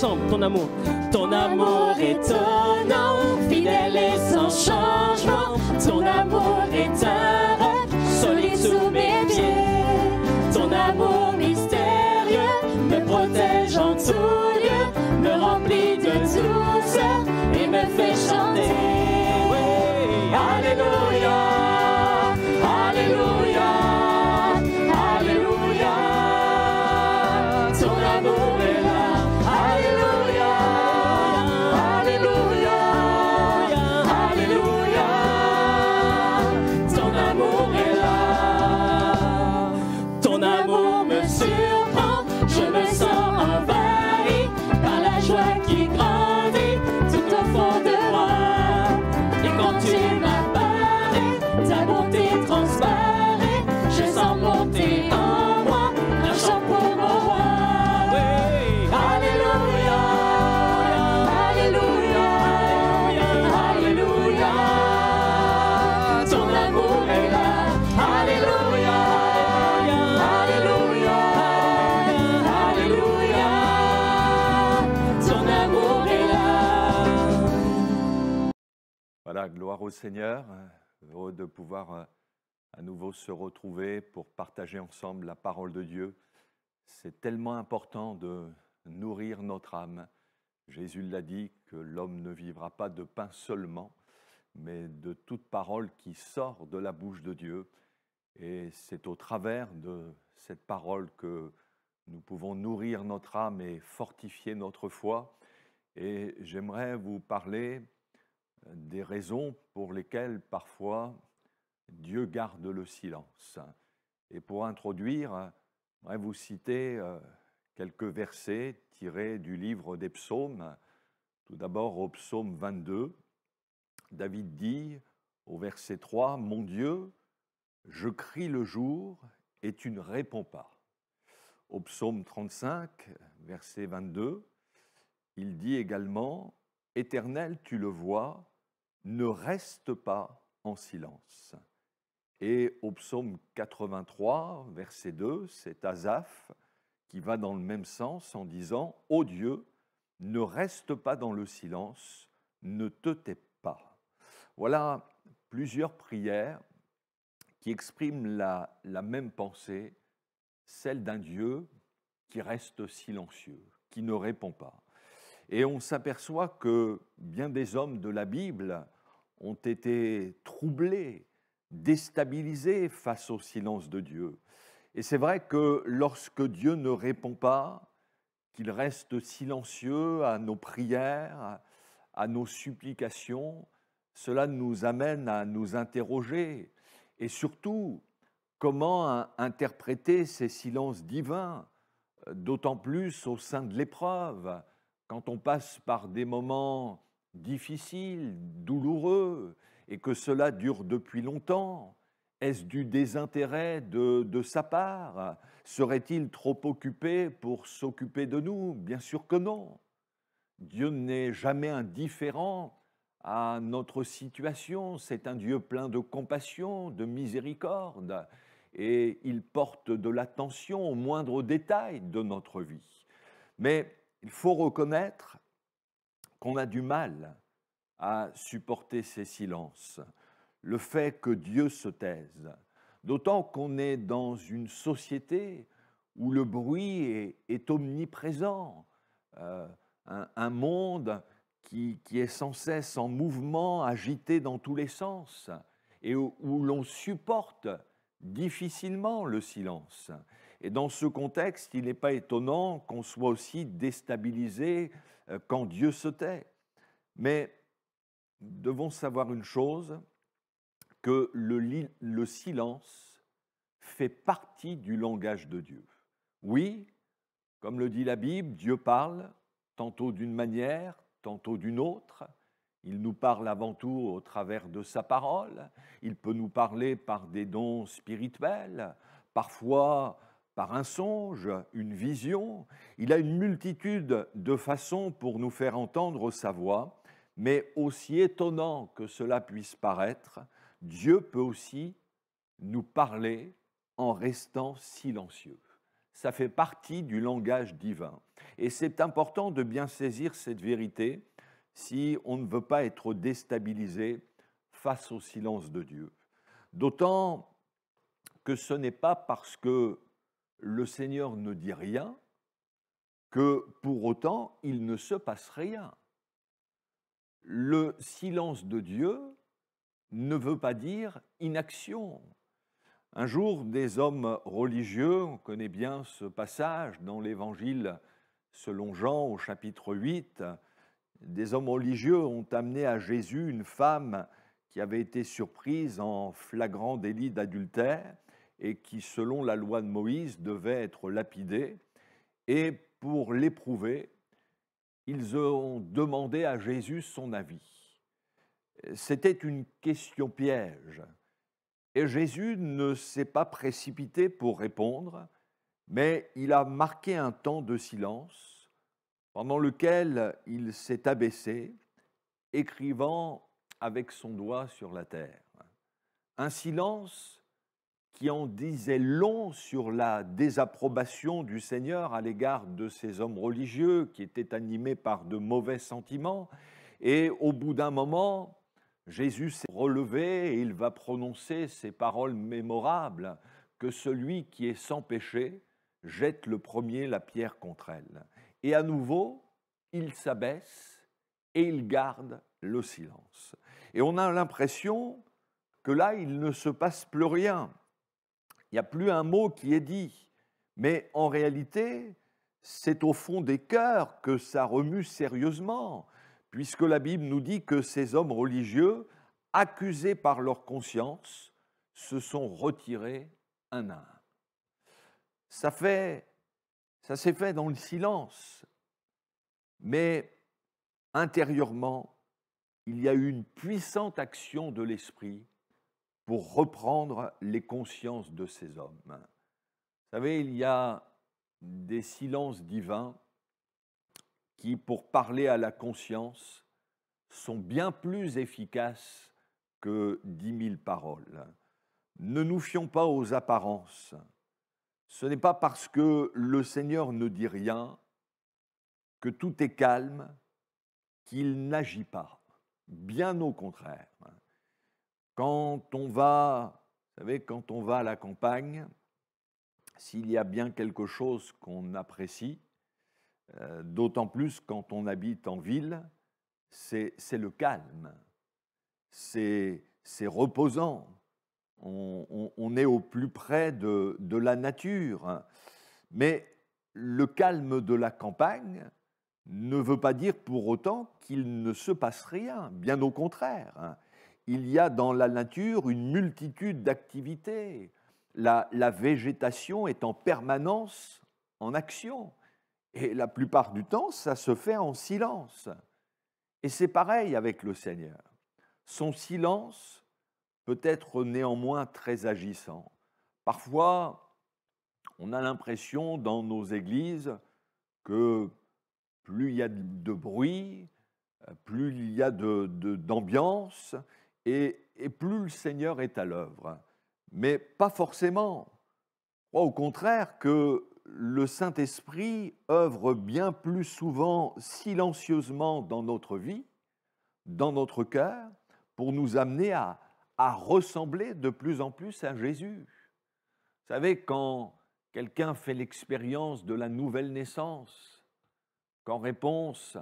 ton amour. Ton amour est Seigneur, euh, heureux de pouvoir euh, à nouveau se retrouver pour partager ensemble la parole de Dieu. C'est tellement important de nourrir notre âme. Jésus l'a dit que l'homme ne vivra pas de pain seulement, mais de toute parole qui sort de la bouche de Dieu. Et c'est au travers de cette parole que nous pouvons nourrir notre âme et fortifier notre foi. Et j'aimerais vous parler des raisons pour lesquelles parfois Dieu garde le silence. Et pour introduire, je vais vous citer euh, quelques versets tirés du livre des psaumes. Tout d'abord au psaume 22, David dit au verset 3, Mon Dieu, je crie le jour et tu ne réponds pas. Au psaume 35, verset 22, il dit également, Éternel, tu le vois, ne reste pas en silence. Et au psaume 83, verset 2, c'est Asaph qui va dans le même sens en disant Ô Dieu, ne reste pas dans le silence, ne te tais pas. Voilà plusieurs prières qui expriment la même pensée, celle d'un Dieu qui reste silencieux, qui ne répond pas. Et on s'aperçoit que bien des hommes de la Bible ont été troublés, déstabilisés face au silence de Dieu. Et c'est vrai que lorsque Dieu ne répond pas, qu'il reste silencieux à nos prières, à nos supplications, cela nous amène à nous interroger. Et surtout, comment interpréter ces silences divins, euh, d'autant plus au sein de l'épreuve, quand on passe par des moments difficile, douloureux, et que cela dure depuis longtemps Est-ce du désintérêt de, sa part Serait-il trop occupé pour s'occuper de nous Bien sûr que non. Dieu n'est jamais indifférent à notre situation. C'est un Dieu plein de compassion, de miséricorde, et il porte de l'attention aux moindres détails de notre vie. Mais il faut reconnaître qu'on a du mal à supporter ces silences, le fait que Dieu se taise, d'autant qu'on est dans une société où le bruit est, omniprésent, euh, un, monde qui, est sans cesse en mouvement, agité dans tous les sens, et où l'on supporte difficilement le silence. Et dans ce contexte, il n'est pas étonnant qu'on soit aussi déstabilisé euh, quand Dieu se tait. Mais devons savoir une chose, que le, le silence fait partie du langage de Dieu. Oui, comme le dit la Bible, Dieu parle tantôt d'une manière, tantôt d'une autre. Il nous parle avant tout au travers de sa parole. Il peut nous parler par des dons spirituels, parfois par un songe, une vision. Il a une multitude de façons pour nous faire entendre sa voix, mais aussi étonnant que cela puisse paraître, Dieu peut aussi nous parler en restant silencieux. Ça fait partie du langage divin. Et c'est important de bien saisir cette vérité si on ne veut pas être déstabilisé face au silence de Dieu. D'autant que ce n'est pas parce que le Seigneur ne dit rien, que pour autant il ne se passe rien. Le silence de Dieu ne veut pas dire inaction. Un jour, des hommes religieux, on connaît bien ce passage dans l'Évangile selon Jean au chapitre 8, des hommes religieux ont amené à Jésus une femme qui avait été surprise en flagrant délit d'adultère et qui, selon la loi de Moïse, devait être lapidé. Et pour l'éprouver, ils ont demandé à Jésus son avis. C'était une question piège. Et Jésus ne s'est pas précipité pour répondre, mais il a marqué un temps de silence pendant lequel il s'est abaissé, écrivant avec son doigt sur la terre. Un silence qui en disait long sur la désapprobation du Seigneur à l'égard de ces hommes religieux qui étaient animés par de mauvais sentiments. Et au bout d'un moment, Jésus s'est relevé et il va prononcer ces paroles mémorables que celui qui est sans péché jette le premier la pierre contre elle. Et à nouveau, il s'abaisse et il garde le silence. Et on a l'impression que là, il ne se passe plus rien. Il n'y a plus un mot qui est dit. Mais en réalité, c'est au fond des cœurs que ça remue sérieusement, puisque la Bible nous dit que ces hommes religieux, accusés par leur conscience, se sont retirés un à un. Ça, fait, ça s'est fait dans le silence, mais intérieurement, il y a eu une puissante action de l'esprit pour reprendre les consciences de ces hommes. Vous savez, il y a des silences divins qui, pour parler à la conscience, sont bien plus efficaces que dix mille paroles. Ne nous fions pas aux apparences. Ce n'est pas parce que le Seigneur ne dit rien, que tout est calme, qu'il n'agit pas. Bien au contraire. Quand on va, savez, quand on va à la campagne, s'il y a bien quelque chose qu'on apprécie, euh, d'autant plus quand on habite en ville, c'est le calme, c'est reposant, on, est au plus près de, la nature. Mais le calme de la campagne ne veut pas dire pour autant qu'il ne se passe rien, bien au contraire il y a dans la nature une multitude d'activités. La, végétation est en permanence en action. Et la plupart du temps, ça se fait en silence. Et c'est pareil avec le Seigneur. Son silence peut être néanmoins très agissant. Parfois, on a l'impression dans nos églises que plus il y a de bruit, plus il y a d'ambiance, de, et, plus le Seigneur est à l'œuvre. Mais pas forcément. Au contraire, que le Saint-Esprit œuvre bien plus souvent silencieusement dans notre vie, dans notre cœur, pour nous amener à, ressembler de plus en plus à Jésus. Vous savez, quand quelqu'un fait l'expérience de la nouvelle naissance, qu'en réponse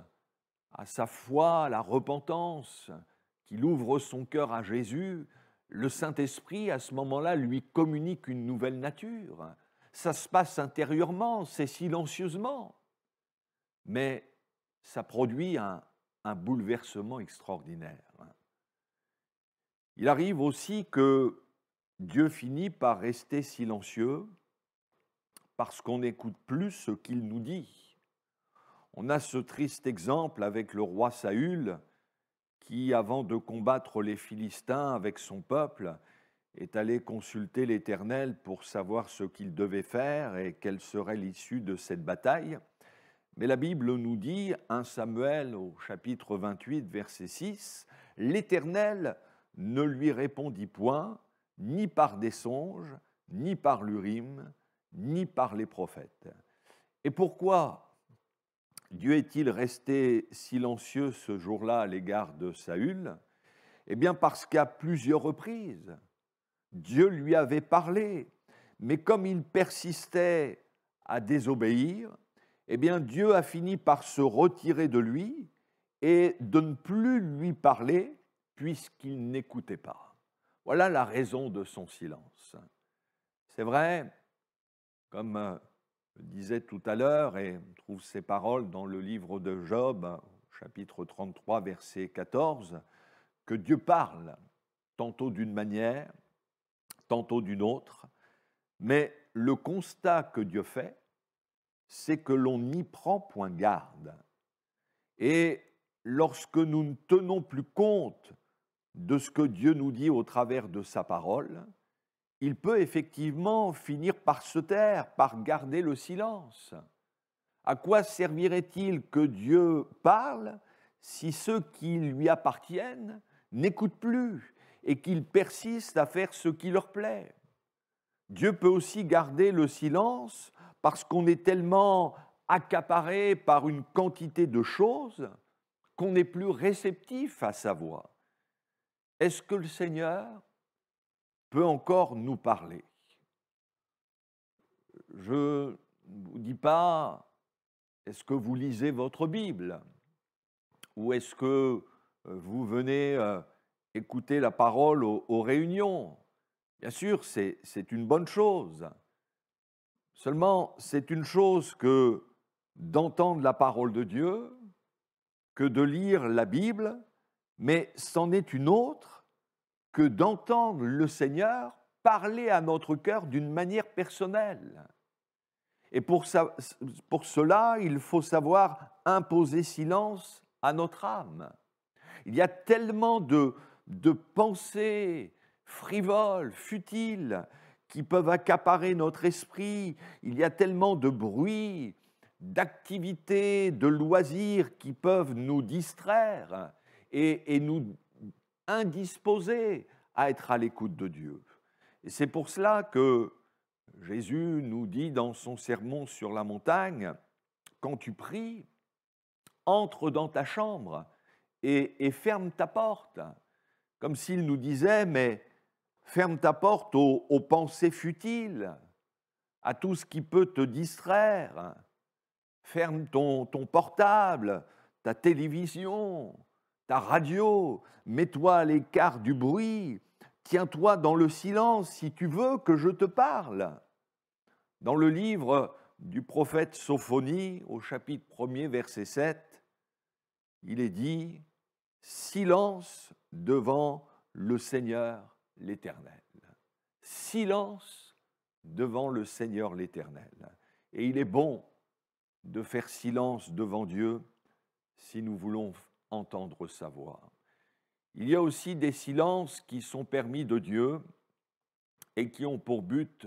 à sa foi, à la repentance, qu'il ouvre son cœur à Jésus, le Saint-Esprit, à ce moment-là, lui communique une nouvelle nature. Ça se passe intérieurement, c'est silencieusement, mais ça produit un, un bouleversement extraordinaire. Il arrive aussi que Dieu finit par rester silencieux parce qu'on n'écoute plus ce qu'il nous dit. On a ce triste exemple avec le roi Saül qui, avant de combattre les Philistins avec son peuple, est allé consulter l'Éternel pour savoir ce qu'il devait faire et quelle serait l'issue de cette bataille. Mais la Bible nous dit, 1 Samuel au chapitre 28, verset 6, L'Éternel ne lui répondit point, ni par des songes, ni par l'Urim, ni par les prophètes. Et pourquoi Dieu est-il resté silencieux ce jour-là à l'égard de Saül Eh bien parce qu'à plusieurs reprises, Dieu lui avait parlé, mais comme il persistait à désobéir, eh bien Dieu a fini par se retirer de lui et de ne plus lui parler puisqu'il n'écoutait pas. Voilà la raison de son silence. C'est vrai, comme euh, disais tout à l'heure, et on trouve ces paroles dans le livre de Job, chapitre 33, verset 14, que Dieu parle tantôt d'une manière, tantôt d'une autre, mais le constat que Dieu fait, c'est que l'on n'y prend point garde. Et lorsque nous ne tenons plus compte de ce que Dieu nous dit au travers de sa parole, il peut effectivement finir par se taire, par garder le silence. À quoi servirait-il que Dieu parle si ceux qui lui appartiennent n'écoutent plus et qu'ils persistent à faire ce qui leur plaît Dieu peut aussi garder le silence parce qu'on est tellement accaparé par une quantité de choses qu'on n'est plus réceptif à sa voix. Est-ce que le Seigneur peut encore nous parler. Je ne vous dis pas, est-ce que vous lisez votre Bible Ou est-ce que euh, vous venez euh, écouter la parole aux, aux réunions Bien sûr, c'est une bonne chose. Seulement, c'est une chose que d'entendre la parole de Dieu, que de lire la Bible, mais c'en est une autre que d'entendre le Seigneur parler à notre cœur d'une manière personnelle. Et pour, cela, il faut savoir imposer silence à notre âme. Il y a tellement de, pensées frivoles, futiles, qui peuvent accaparer notre esprit. Il y a tellement de bruit, d'activités, de loisirs qui peuvent nous distraire et nous, indisposé à être à l'écoute de Dieu. Et c'est pour cela que Jésus nous dit dans son sermon sur la montagne, quand tu pries, entre dans ta chambre et, ferme ta porte, comme s'il nous disait, mais ferme ta porte aux, pensées futiles, à tout ce qui peut te distraire, ferme ton portable, ta télévision, ta radio, mets-toi à l'écart du bruit, tiens-toi dans le silence si tu veux que je te parle. Dans le livre du prophète Sophonie, au chapitre 1er, verset 7, il est dit Silence devant le Seigneur l'Éternel. Silence devant le Seigneur l'Éternel. Et il est bon de faire silence devant Dieu si nous voulons entendre sa voix. Il y a aussi des silences qui sont permis de Dieu et qui ont pour but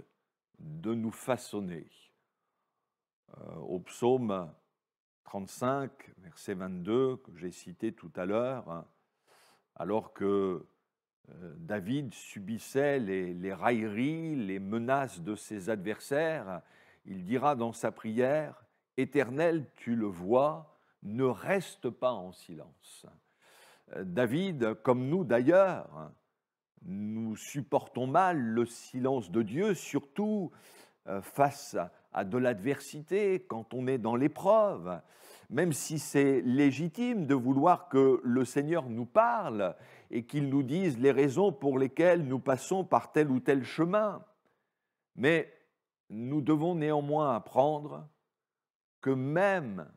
de nous façonner. Euh, au psaume 35, verset 22, que j'ai cité tout à l'heure, alors que euh, David subissait les railleries, les menaces de ses adversaires, il dira dans sa prière, Éternel, tu le vois, ne reste pas en silence. Euh, David, comme nous d'ailleurs, nous supportons mal le silence de Dieu, surtout euh, face à de l'adversité, quand on est dans l'épreuve. Même si c'est légitime de vouloir que le Seigneur nous parle et qu'il nous dise les raisons pour lesquelles nous passons par tel ou tel chemin. Mais nous devons néanmoins apprendre que même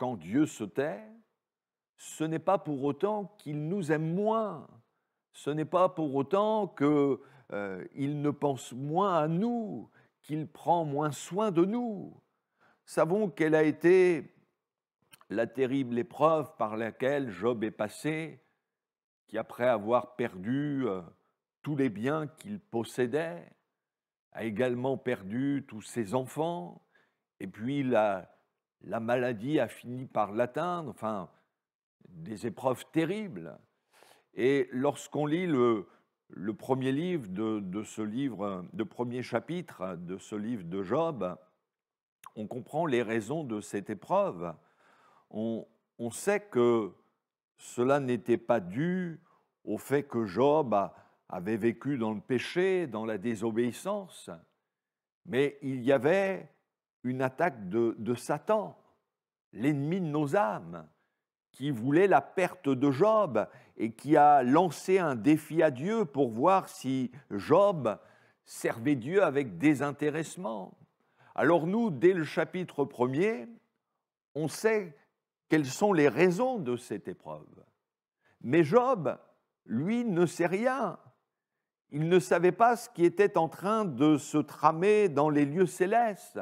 quand Dieu se tait, ce n'est pas pour autant qu'il nous aime moins, ce n'est pas pour autant qu'il euh, il ne pense moins à nous, qu'il prend moins soin de nous. Savons quelle a été la terrible épreuve par laquelle Job est passé, qui après avoir perdu euh, tous les biens qu'il possédait, a également perdu tous ses enfants, et puis la, la maladie a fini par l'atteindre, enfin, des épreuves terribles. Et lorsqu'on lit le, premier livre de, ce livre, le premier chapitre de ce livre de Job, on comprend les raisons de cette épreuve. On, sait que cela n'était pas dû au fait que Job avait vécu dans le péché, dans la désobéissance, mais il y avait une attaque de, Satan, l'ennemi de nos âmes, qui voulait la perte de Job et qui a lancé un défi à Dieu pour voir si Job servait Dieu avec désintéressement. Alors nous, dès le chapitre 1 on sait quelles sont les raisons de cette épreuve. Mais Job, lui, ne sait rien. Il ne savait pas ce qui était en train de se tramer dans les lieux célestes.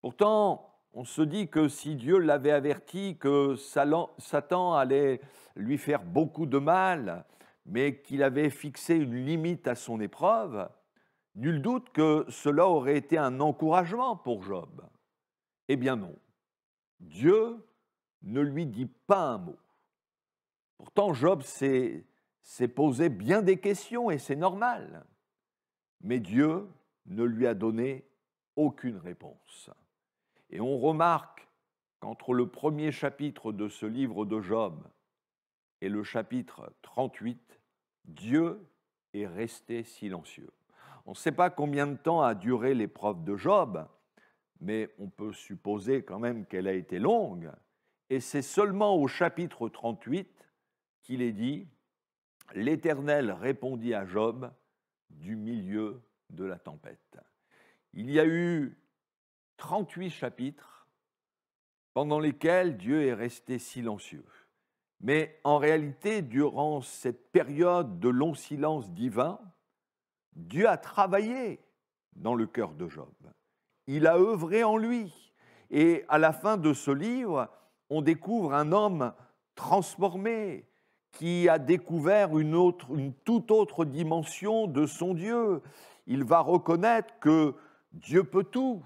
Pourtant, on se dit que si Dieu l'avait averti que Satan allait lui faire beaucoup de mal, mais qu'il avait fixé une limite à son épreuve, nul doute que cela aurait été un encouragement pour Job. Eh bien non. Dieu ne lui dit pas un mot. Pourtant, Job s'est posé bien des questions et c'est normal. Mais Dieu ne lui a donné aucune réponse. Et on remarque qu'entre le premier chapitre de ce livre de Job et le chapitre 38, Dieu est resté silencieux. On ne sait pas combien de temps a duré l'épreuve de Job, mais on peut supposer quand même qu'elle a été longue. Et c'est seulement au chapitre 38 qu'il est dit, L'Éternel répondit à Job du milieu de la tempête. Il y a eu 38 chapitres pendant lesquels Dieu est resté silencieux. Mais en réalité, durant cette période de long silence divin, Dieu a travaillé dans le cœur de Job. Il a œuvré en lui. Et à la fin de ce livre, on découvre un homme transformé qui a découvert une, autre, une toute autre dimension de son Dieu. Il va reconnaître que Dieu peut tout,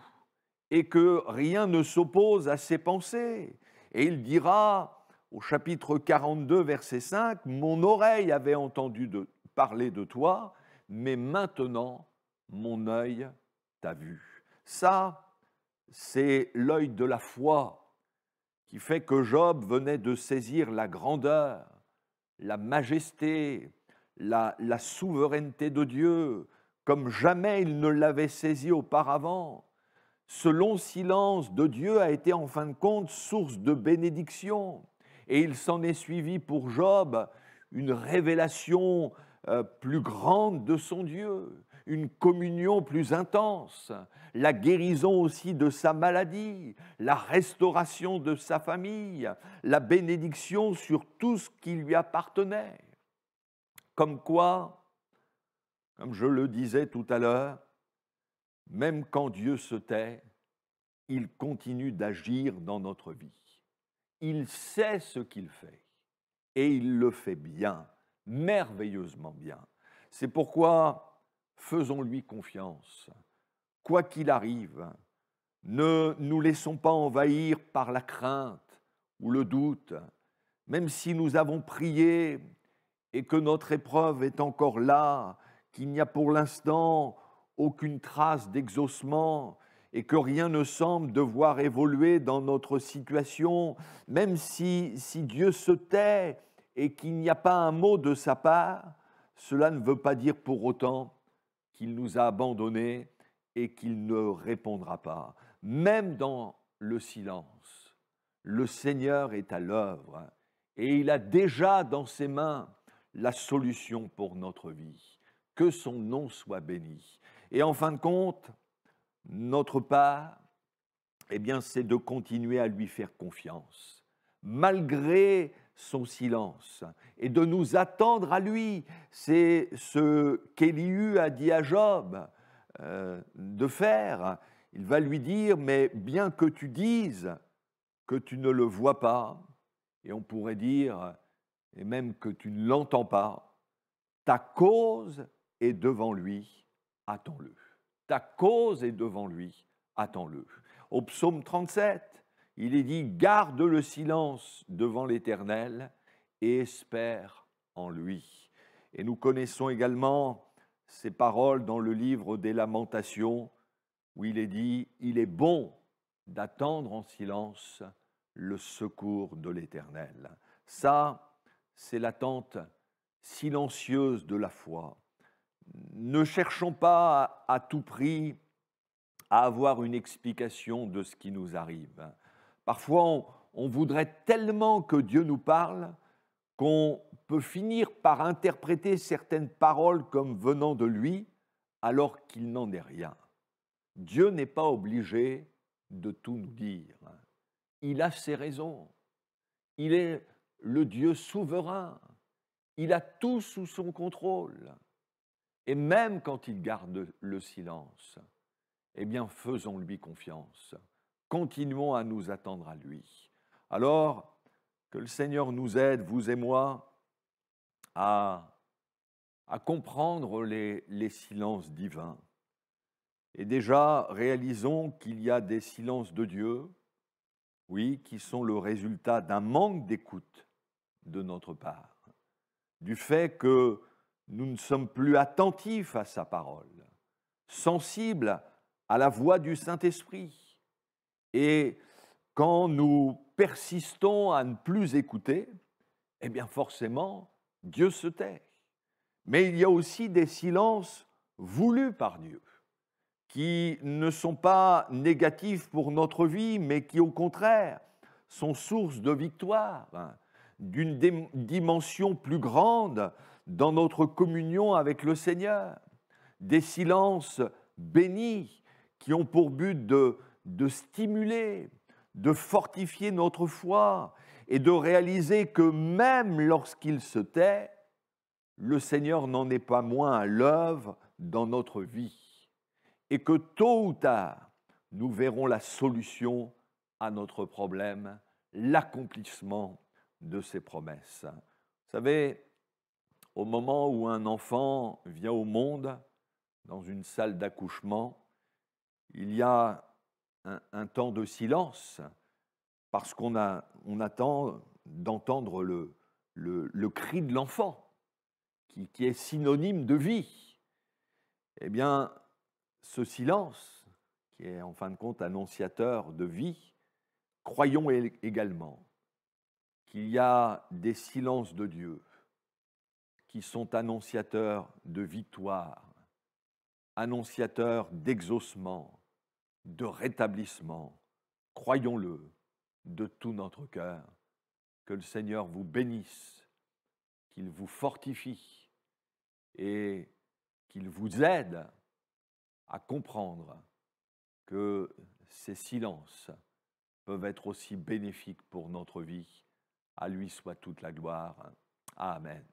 et que rien ne s'oppose à ses pensées. Et il dira au chapitre 42, verset 5, Mon oreille avait entendu parler de toi, mais maintenant mon œil t'a vu. Ça, c'est l'œil de la foi qui fait que Job venait de saisir la grandeur, la majesté, la, la souveraineté de Dieu, comme jamais il ne l'avait saisi auparavant ce long silence de Dieu a été en fin de compte source de bénédiction. Et il s'en est suivi pour Job une révélation euh, plus grande de son Dieu, une communion plus intense, la guérison aussi de sa maladie, la restauration de sa famille, la bénédiction sur tout ce qui lui appartenait. Comme quoi, comme je le disais tout à l'heure, même quand Dieu se tait, il continue d'agir dans notre vie. Il sait ce qu'il fait et il le fait bien, merveilleusement bien. C'est pourquoi faisons-lui confiance. Quoi qu'il arrive, ne nous laissons pas envahir par la crainte ou le doute, même si nous avons prié et que notre épreuve est encore là, qu'il n'y a pour l'instant aucune trace d'exaucement et que rien ne semble devoir évoluer dans notre situation, même si, si Dieu se tait et qu'il n'y a pas un mot de sa part, cela ne veut pas dire pour autant qu'il nous a abandonnés et qu'il ne répondra pas. Même dans le silence, le Seigneur est à l'œuvre et il a déjà dans ses mains la solution pour notre vie. Que son nom soit béni. Et en fin de compte, notre part, eh bien, c'est de continuer à lui faire confiance, malgré son silence, et de nous attendre à lui. C'est ce qu'Élihu a dit à Job euh, de faire. Il va lui dire, mais bien que tu dises que tu ne le vois pas, et on pourrait dire, et même que tu ne l'entends pas, ta cause est devant lui attends-le. Ta cause est devant lui, attends-le. Au psaume 37, il est dit, garde le silence devant l'Éternel et espère en lui. Et nous connaissons également ces paroles dans le livre des lamentations où il est dit, il est bon d'attendre en silence le secours de l'Éternel. Ça, c'est l'attente silencieuse de la foi ne cherchons pas à, tout prix à avoir une explication de ce qui nous arrive. Parfois, on voudrait tellement que Dieu nous parle qu'on peut finir par interpréter certaines paroles comme venant de lui, alors qu'il n'en est rien. Dieu n'est pas obligé de tout nous dire. Il a ses raisons. Il est le Dieu souverain. Il a tout sous son contrôle. Et même quand il garde le silence, eh bien faisons-lui confiance, continuons à nous attendre à lui. Alors, que le Seigneur nous aide, vous et moi, à, comprendre les silences divins. Et déjà, réalisons qu'il y a des silences de Dieu, oui, qui sont le résultat d'un manque d'écoute de notre part, du fait que nous ne sommes plus attentifs à sa parole, sensibles à la voix du Saint-Esprit. Et quand nous persistons à ne plus écouter, eh bien forcément, Dieu se tait. Mais il y a aussi des silences voulus par Dieu, qui ne sont pas négatifs pour notre vie, mais qui au contraire sont source de victoire, hein, d'une dimension plus grande dans notre communion avec le Seigneur, des silences bénis qui ont pour but de, stimuler, de fortifier notre foi et de réaliser que même lorsqu'il se tait, le Seigneur n'en est pas moins à l'œuvre dans notre vie et que tôt ou tard, nous verrons la solution à notre problème, l'accomplissement de ses promesses. Vous savez, au moment où un enfant vient au monde dans une salle d'accouchement, il y a un, temps de silence parce qu'on attend d'entendre le, cri de l'enfant qui est synonyme de vie. Eh bien, ce silence, qui est en fin de compte annonciateur de vie, croyons également qu'il y a des silences de Dieu qui sont annonciateurs de victoire, annonciateurs d'exaucement, de rétablissement. Croyons-le de tout notre cœur. Que le Seigneur vous bénisse, qu'il vous fortifie et qu'il vous aide à comprendre que ces silences peuvent être aussi bénéfiques pour notre vie. À lui soit toute la gloire. Amen.